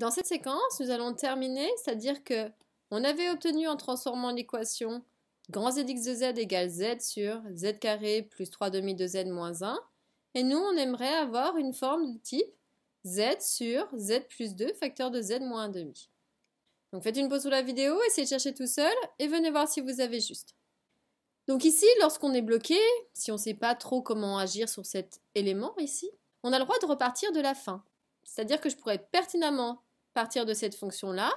Dans cette séquence, nous allons terminer, c'est-à-dire que on avait obtenu en transformant l'équation grand z de z égale z sur z carré plus 3 demi de z moins 1. Et nous, on aimerait avoir une forme de type z sur z plus 2 facteur de z moins 1 demi. Donc faites une pause sur la vidéo, essayez de chercher tout seul et venez voir si vous avez juste. Donc ici, lorsqu'on est bloqué, si on ne sait pas trop comment agir sur cet élément ici, on a le droit de repartir de la fin. C'est-à-dire que je pourrais pertinemment partir de cette fonction-là,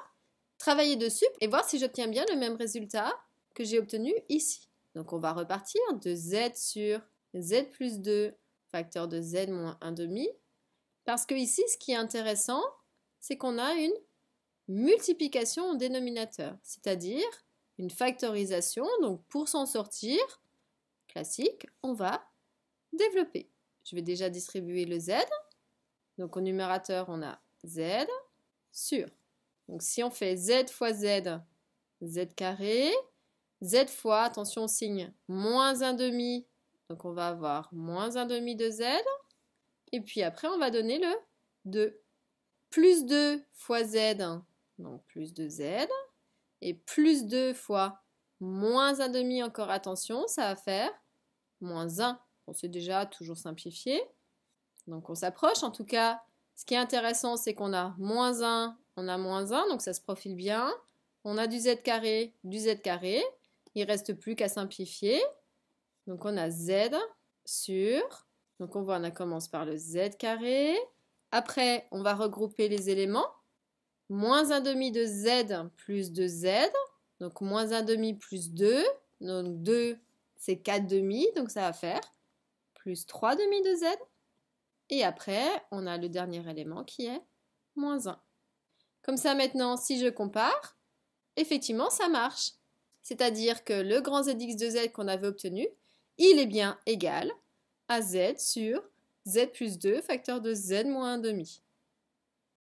travailler dessus et voir si j'obtiens bien le même résultat que j'ai obtenu ici. Donc on va repartir de z sur z plus 2, facteur de z moins 1 demi, parce que ici, ce qui est intéressant, c'est qu'on a une multiplication au dénominateur, c'est-à-dire une factorisation. Donc pour s'en sortir, classique, on va développer. Je vais déjà distribuer le z. Donc au numérateur, on a z sur. Donc si on fait z fois z, z carré, z fois, attention, au signe moins 1 demi, donc on va avoir moins 1 demi de z, et puis après on va donner le 2. Plus 2 fois z, donc plus 2 z, et plus 2 fois moins 1 demi, encore attention, ça va faire moins 1. On s'est déjà toujours simplifié. Donc on s'approche en tout cas ce qui est intéressant, c'est qu'on a moins 1, on a moins 1, donc ça se profile bien. On a du z carré, du z carré. Il reste plus qu'à simplifier. Donc on a z sur, donc on voit, on commence par le z carré. Après, on va regrouper les éléments. Moins 1 demi de z plus 2 z. Donc moins 1 demi plus 2. Donc 2, c'est 4 demi, donc ça va faire plus 3 demi de z et après, on a le dernier élément qui est moins 1. Comme ça maintenant, si je compare, effectivement, ça marche. C'est-à-dire que le grand zx de z qu'on avait obtenu, il est bien égal à z sur z plus 2 facteur de z moins 1 demi.